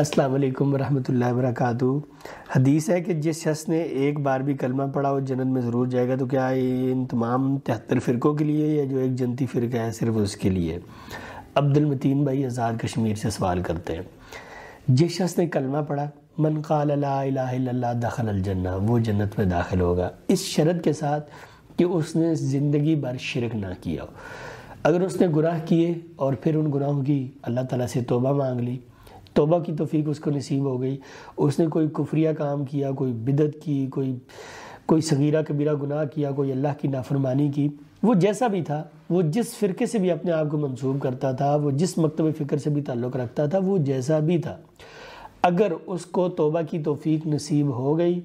अस्सलाम वालेकुम रहमतुल्लाहि हदीस है कि जिस शख्स ने एक बार भी कलमा पढ़ा वो जन्नत में ज़रूर जाएगा तो क्या ये इन तमाम तिहत्तर फ़िरक़ों के लिए या जो एक जनती फ़िरका है सिर्फ उसके लिए अब्दुल मतीन भाई आज़ाद कश्मीर से सवाल करते हैं जिस शख्स ने कलमा पढ़ा मन काल ला दखल जन्ना वो जन्नत में दाखिल होगा इस शरत के साथ कि उसने ज़िंदगी भर शिरक ना किया अगर उसने गुनाह किए और फिर उन गुनाहों की अल्लाह ताला से तोबा मांग ली तोबा की तोफ़ीक उसको नसीब हो गई उसने कोई कुफरिया काम किया कोई बिदत की कोई कोई सगीरा कबीरा गुनाह किया कोई अल्लाह की नाफरमानी की वो जैसा भी था वो जिस फ़िरके से भी अपने आप को मंसूब करता था वो जिस मकतब फ़िक्र से भी ताल्लुक़ रखता था वो जैसा भी था अगर उसको तोबा की तोफ़ी नसीब हो गई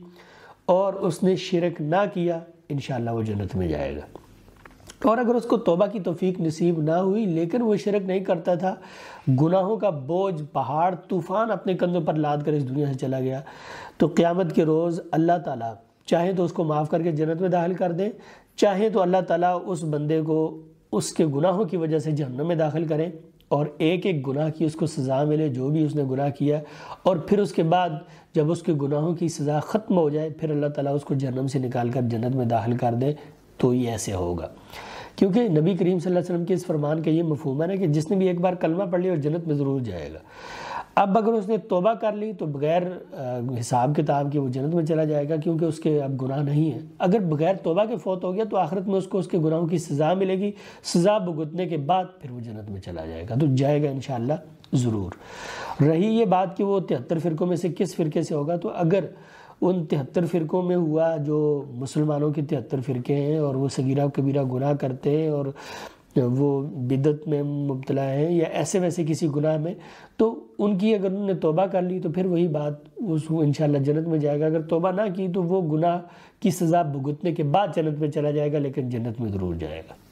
और उसने शिरक ना किया इन वो जन्नत में जाएगा और अगर उसको तोबा की तोफ़ीक नसीब ना हुई लेकिन वो शिरक नहीं करता था गुनाहों का बोझ पहाड़ तूफ़ान अपने कंधों पर लाद कर इस दुनिया से चला गया तो क़्यामत के रोज़ अल्लाह ताला चाहे तो उसको माफ़ करके जन्नत में दाखिल कर दें चाहे तो अल्लाह ताला उस बंदे को उसके गुनाहों की वजह से जहन्नम में दाखिल करें और एक एक गुनाह की उसको सज़ा मिले जो भी उसने गुनाह किया और फिर उसके बाद जब उसके गुनाहों की सज़ा ख़त्म हो जाए फिर अल्लाह ताला उसको जहन्नम से निकाल कर जन्नत में दाखिल कर दे तो ये ऐसे होगा क्योंकि नबी करीम सल्लल्लाहु अलैहि वसल्लम के इस फरमान का ये मफहूम है ना कि जिसने भी एक बार कलमा पढ़ लिया और जन्नत में ज़रूर जाएगा अब अगर उसने तोबा कर ली तो बगैर हिसाब किताब के वो जन्नत में चला जाएगा क्योंकि उसके अब गुनाह नहीं है अगर बगैर तोबा के फौत हो गया तो आखिरत में उसको उसके गुनाहों की सज़ा मिलेगी सज़ा भुगतने के बाद फिर वो जन्नत में चला जाएगा तो जाएगा इन ज़रूर रही ये बात कि वो तिहत्तर फ़िरकों में से किस फ़िरके से होगा तो अगर उन तिहत्तर फ़िरक़ों में हुआ जो मुसलमानों के तिहत्तर फ़िरके हैं और वो सगीरा कबीरा गुनाह करते हैं और वो बिदत में मुबतला हैं या ऐसे वैसे किसी गुनाह में तो उनकी अगर उन्होंने तोबा कर ली तो फिर वही बात उस इन जन्नत में जाएगा अगर तोबा ना की तो वो गुनाह की सज़ा भुगतने के बाद जन्नत में चला जाएगा लेकिन जन्नत में ज़रूर जाएगा